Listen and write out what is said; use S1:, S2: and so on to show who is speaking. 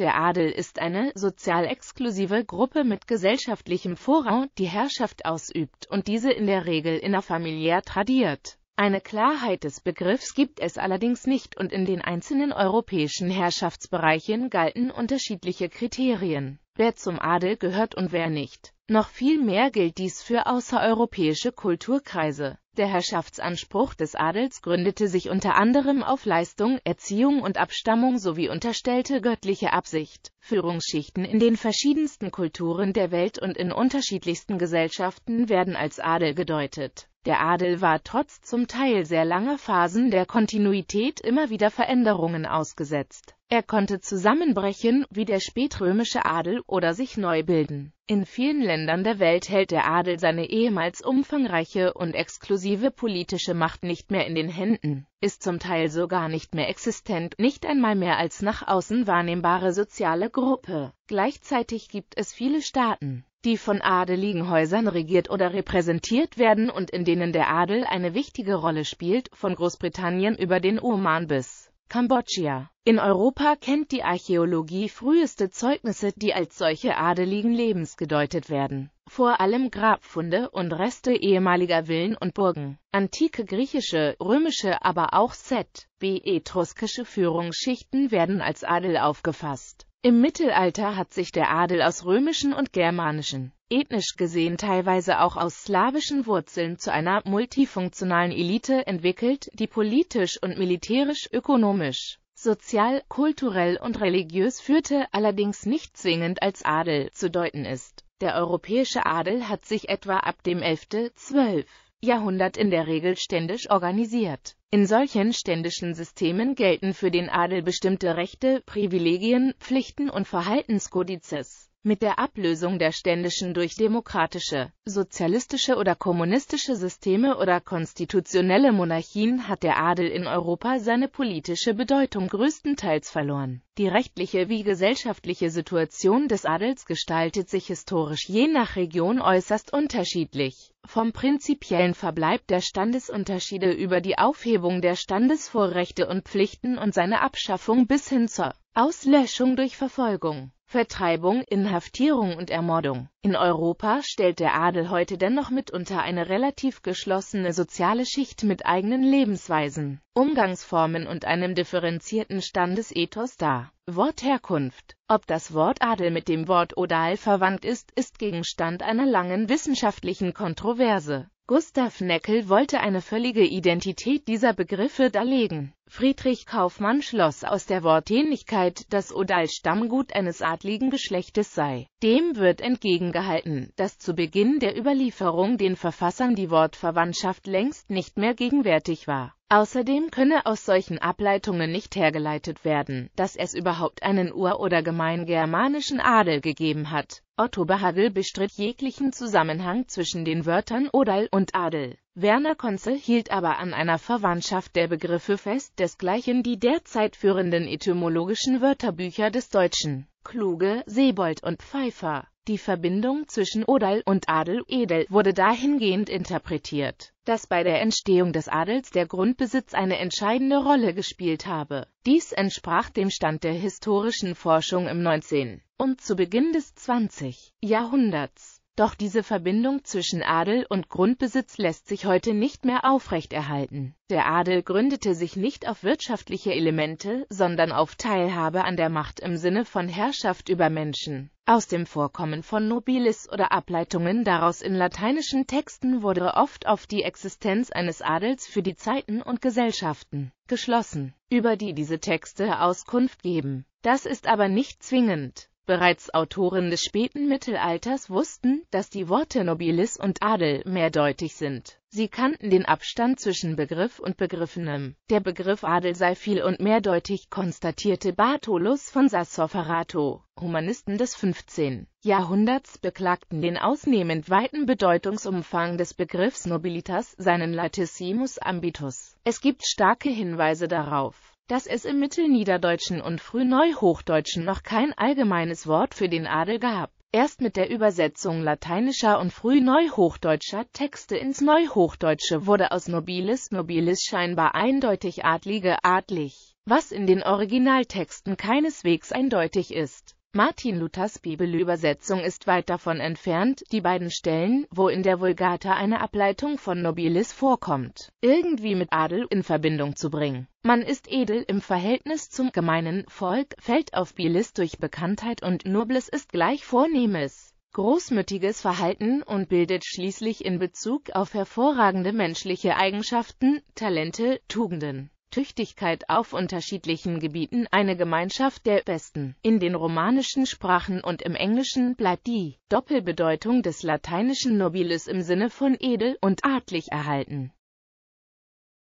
S1: Der Adel ist eine sozial exklusive Gruppe mit gesellschaftlichem Vorrang, die Herrschaft ausübt und diese in der Regel innerfamiliär tradiert. Eine Klarheit des Begriffs gibt es allerdings nicht und in den einzelnen europäischen Herrschaftsbereichen galten unterschiedliche Kriterien, wer zum Adel gehört und wer nicht. Noch viel mehr gilt dies für außereuropäische Kulturkreise der Herrschaftsanspruch des Adels gründete sich unter anderem auf Leistung, Erziehung und Abstammung sowie unterstellte göttliche Absicht. Führungsschichten in den verschiedensten Kulturen der Welt und in unterschiedlichsten Gesellschaften werden als Adel gedeutet. Der Adel war trotz zum Teil sehr langer Phasen der Kontinuität immer wieder Veränderungen ausgesetzt. Er konnte zusammenbrechen, wie der spätrömische Adel, oder sich neu bilden. In vielen Ländern der Welt hält der Adel seine ehemals umfangreiche und exklusive politische Macht nicht mehr in den Händen, ist zum Teil sogar nicht mehr existent, nicht einmal mehr als nach außen wahrnehmbare soziale Gruppe. Gleichzeitig gibt es viele Staaten, die von adeligen Häusern regiert oder repräsentiert werden und in denen der Adel eine wichtige Rolle spielt, von Großbritannien über den Oman bis Kambodscha. In Europa kennt die Archäologie früheste Zeugnisse, die als solche adeligen Lebens gedeutet werden. Vor allem Grabfunde und Reste ehemaliger Villen und Burgen. Antike griechische, römische, aber auch ZB etruskische Führungsschichten werden als Adel aufgefasst. Im Mittelalter hat sich der Adel aus römischen und germanischen, ethnisch gesehen teilweise auch aus slawischen Wurzeln zu einer multifunktionalen Elite entwickelt, die politisch und militärisch, ökonomisch, sozial, kulturell und religiös führte, allerdings nicht zwingend als Adel zu deuten ist. Der europäische Adel hat sich etwa ab dem 11., 12. Jahrhundert in der Regel ständisch organisiert. In solchen ständischen Systemen gelten für den Adel bestimmte Rechte, Privilegien, Pflichten und Verhaltenskodizes. Mit der Ablösung der ständischen durch demokratische, sozialistische oder kommunistische Systeme oder konstitutionelle Monarchien hat der Adel in Europa seine politische Bedeutung größtenteils verloren. Die rechtliche wie gesellschaftliche Situation des Adels gestaltet sich historisch je nach Region äußerst unterschiedlich. Vom prinzipiellen Verbleib der Standesunterschiede über die Aufhebung der Standesvorrechte und Pflichten und seine Abschaffung bis hin zur Auslöschung durch Verfolgung Vertreibung, Inhaftierung und Ermordung. In Europa stellt der Adel heute dennoch mitunter eine relativ geschlossene soziale Schicht mit eigenen Lebensweisen, Umgangsformen und einem differenzierten Standesethos dar. Wortherkunft Ob das Wort Adel mit dem Wort Odal verwandt ist, ist Gegenstand einer langen wissenschaftlichen Kontroverse. Gustav Neckel wollte eine völlige Identität dieser Begriffe darlegen Friedrich Kaufmann schloss aus der Wortähnlichkeit, dass Odal Stammgut eines adligen Geschlechtes sei. Dem wird entgegengehalten, dass zu Beginn der Überlieferung den Verfassern die Wortverwandtschaft längst nicht mehr gegenwärtig war. Außerdem könne aus solchen Ableitungen nicht hergeleitet werden, dass es überhaupt einen ur- oder gemeingermanischen Adel gegeben hat. Otto Behagel bestritt jeglichen Zusammenhang zwischen den Wörtern Odal und Adel. Werner Konze hielt aber an einer Verwandtschaft der Begriffe fest, desgleichen die derzeit führenden etymologischen Wörterbücher des Deutschen. Kluge, Sebold und Pfeiffer. Die Verbindung zwischen Odal und Adel Edel wurde dahingehend interpretiert, dass bei der Entstehung des Adels der Grundbesitz eine entscheidende Rolle gespielt habe. Dies entsprach dem Stand der historischen Forschung im 19. und zu Beginn des 20. Jahrhunderts. Doch diese Verbindung zwischen Adel und Grundbesitz lässt sich heute nicht mehr aufrechterhalten. Der Adel gründete sich nicht auf wirtschaftliche Elemente, sondern auf Teilhabe an der Macht im Sinne von Herrschaft über Menschen. Aus dem Vorkommen von Nobilis oder Ableitungen daraus in lateinischen Texten wurde oft auf die Existenz eines Adels für die Zeiten und Gesellschaften geschlossen, über die diese Texte Auskunft geben. Das ist aber nicht zwingend. Bereits Autoren des späten Mittelalters wussten, dass die Worte Nobilis und Adel mehrdeutig sind. Sie kannten den Abstand zwischen Begriff und Begriffenem. Der Begriff Adel sei viel und mehrdeutig, konstatierte Bartolus von Sassoferrato. Humanisten des 15. Jahrhunderts beklagten den ausnehmend weiten Bedeutungsumfang des Begriffs Nobilitas, seinen Latissimus ambitus. Es gibt starke Hinweise darauf dass es im Mittelniederdeutschen und Frühneuhochdeutschen noch kein allgemeines Wort für den Adel gab. Erst mit der Übersetzung lateinischer und frühneuhochdeutscher Texte ins Neuhochdeutsche wurde aus nobilis nobilis scheinbar eindeutig adlige adlig, was in den Originaltexten keineswegs eindeutig ist Martin Luthers Bibelübersetzung ist weit davon entfernt, die beiden Stellen, wo in der Vulgata eine Ableitung von Nobilis vorkommt, irgendwie mit Adel in Verbindung zu bringen. Man ist edel im Verhältnis zum gemeinen Volk, fällt auf Bilis durch Bekanntheit und Nobles ist gleich Vornehmes, großmütiges Verhalten und bildet schließlich in Bezug auf hervorragende menschliche Eigenschaften, Talente, Tugenden Tüchtigkeit auf unterschiedlichen Gebieten eine Gemeinschaft der Besten. In den romanischen Sprachen und im Englischen bleibt die Doppelbedeutung des lateinischen nobilis im Sinne von edel und adlig erhalten